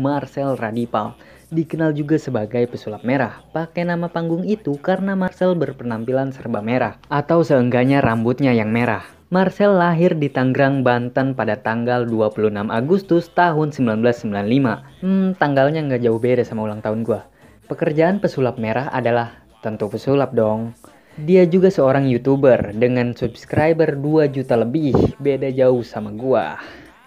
Marcel Radipal. Dikenal juga sebagai pesulap merah, pakai nama panggung itu karena Marcel berpenampilan serba merah, atau seenggaknya rambutnya yang merah. Marcel lahir di Tangerang, Banten pada tanggal 26 Agustus tahun 1995. Hmm, tanggalnya nggak jauh beda sama ulang tahun gua. Pekerjaan pesulap merah adalah tentu pesulap dong. Dia juga seorang YouTuber dengan subscriber 2 juta lebih, beda jauh sama gua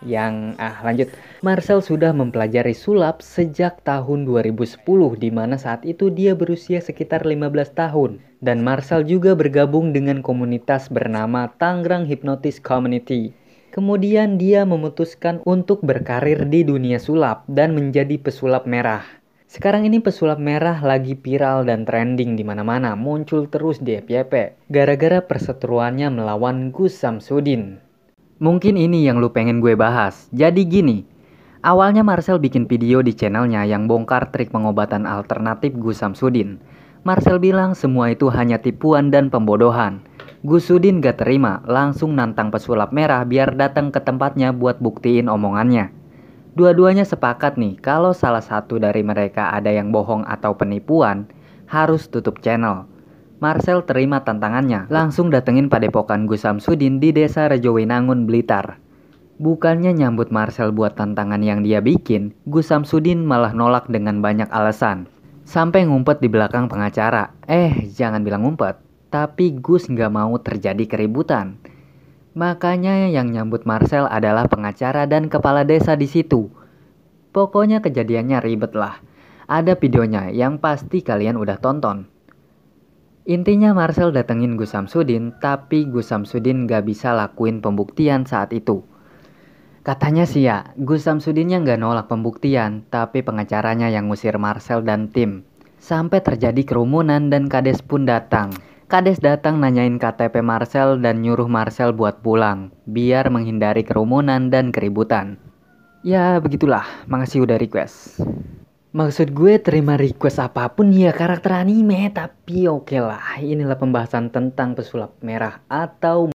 yang ah lanjut. Marcel sudah mempelajari sulap sejak tahun 2010 di mana saat itu dia berusia sekitar 15 tahun dan Marcel juga bergabung dengan komunitas bernama Tangerang Hypnotist Community. Kemudian dia memutuskan untuk berkarir di dunia sulap dan menjadi pesulap merah. Sekarang ini pesulap merah lagi viral dan trending di mana-mana, muncul terus di FYP gara-gara perseteruannya melawan Gus Samsudin. Mungkin ini yang lu pengen gue bahas. Jadi gini, awalnya Marcel bikin video di channelnya yang bongkar trik pengobatan alternatif Gus Samsudin. Marcel bilang semua itu hanya tipuan dan pembodohan. Gus Sudin gak terima, langsung nantang pesulap merah biar datang ke tempatnya buat buktiin omongannya. Dua-duanya sepakat nih, kalau salah satu dari mereka ada yang bohong atau penipuan, harus tutup channel. Marcel terima tantangannya. Langsung datengin padepokan Gus Samsudin di desa Rejowinangun, Blitar. Bukannya nyambut Marcel buat tantangan yang dia bikin, Gus Samsudin malah nolak dengan banyak alasan. Sampai ngumpet di belakang pengacara. Eh, jangan bilang ngumpet. Tapi Gus nggak mau terjadi keributan. Makanya yang nyambut Marcel adalah pengacara dan kepala desa di situ. Pokoknya kejadiannya ribet lah. Ada videonya yang pasti kalian udah tonton. Intinya Marcel datengin Gus Samsudin, tapi Gus Samsudin gak bisa lakuin pembuktian saat itu. Katanya sih ya, Gus yang gak nolak pembuktian, tapi pengacaranya yang ngusir Marcel dan tim. Sampai terjadi kerumunan dan Kades pun datang. Kades datang nanyain KTP Marcel dan nyuruh Marcel buat pulang, biar menghindari kerumunan dan keributan. Ya begitulah, makasih udah request. Maksud gue terima request apapun ya karakter anime tapi oke okay lah inilah pembahasan tentang pesulap merah atau